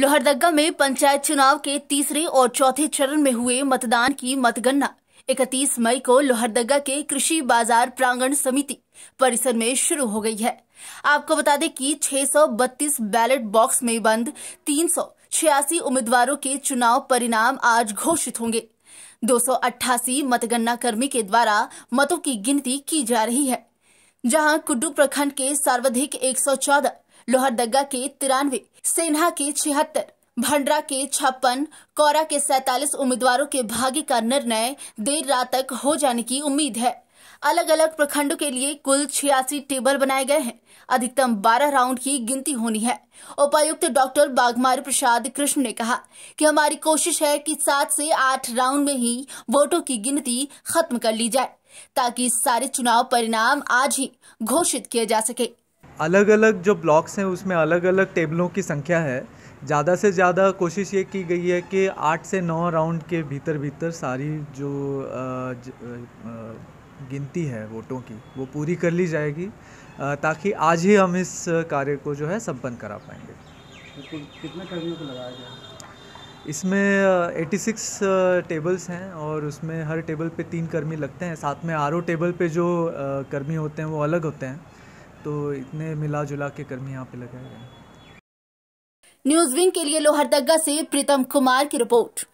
लोहरदगा में पंचायत चुनाव के तीसरे और चौथे चरण में हुए मतदान की मतगणना 31 मई को लोहरदगा के कृषि बाजार प्रांगण समिति परिसर में शुरू हो गई है आपको बता दें कि 632 बैलेट बॉक्स में बंद तीन उम्मीदवारों के चुनाव परिणाम आज घोषित होंगे दो मतगणना कर्मी के द्वारा मतों की गिनती की जा रही है जहां कुड्डू प्रखंड के सर्वाधिक 114 लोहरदगा के तिरानवे सेन्हा के छिहत्तर भंडरा के छप्पन कोरा के सैतालीस उम्मीदवारों के भाग्य का निर्णय देर रात तक हो जाने की उम्मीद है अलग अलग प्रखंडों के लिए कुल छियासी टेबल बनाए गए हैं अधिकतम 12 राउंड की गिनती होनी है उपायुक्त डॉक्टर बागमारी प्रसाद कृष्ण ने कहा कि हमारी कोशिश है कि सात से आठ राउंड में ही वोटों की गिनती खत्म कर ली जाए ताकि सारे चुनाव परिणाम आज ही घोषित किए जा सके अलग अलग जो ब्लॉक्स हैं उसमें अलग अलग टेबलों की संख्या है ज़्यादा से ज़्यादा कोशिश ये की गई है कि आठ से नौ राउंड के भीतर भीतर सारी जो गिनती है वोटों की वो पूरी कर ली जाएगी ताकि आज ही हम इस कार्य को जो है संपन्न करा पाएंगे कितने कर्मियों को लगाया गया इसमें 86 टेबल्स हैं और उसमें हर टेबल पे तीन कर्मी लगते हैं साथ में आर टेबल पे जो कर्मी होते हैं वो अलग होते हैं तो इतने मिला जुला के कर्मी यहाँ पे लगाए गए न्यूज विंग के लिए लोहरदगा से प्रीतम कुमार की रिपोर्ट